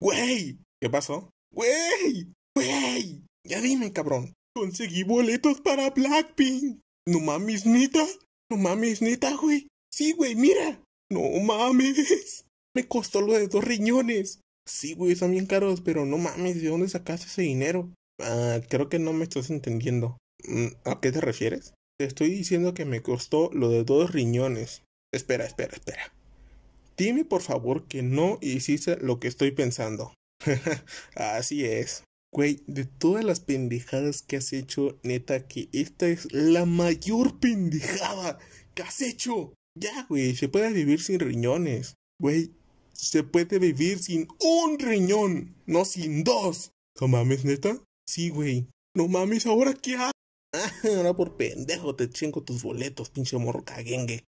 ¡Güey! ¿Qué pasó? ¡Güey! ¡Güey! Ya dime, cabrón. Conseguí boletos para Blackpink. No mames, neta. No mames, neta, güey. Sí, güey, mira. No mames. Me costó lo de dos riñones. Sí, güey, son bien caros, pero no mames, ¿de dónde sacaste ese dinero? Ah, creo que no me estás entendiendo. Mm, ¿A qué te refieres? Te estoy diciendo que me costó lo de dos riñones. Espera, espera, espera. Dime por favor que no hiciste lo que estoy pensando. Así es. Güey, de todas las pendejadas que has hecho, neta que esta es la mayor pendejada que has hecho. Ya, güey, se puede vivir sin riñones. Güey, se puede vivir sin un riñón, no sin dos. No mames, neta. Sí, güey. No mames, ahora qué haces? ahora por pendejo te chingo tus boletos, pinche morro caguengue.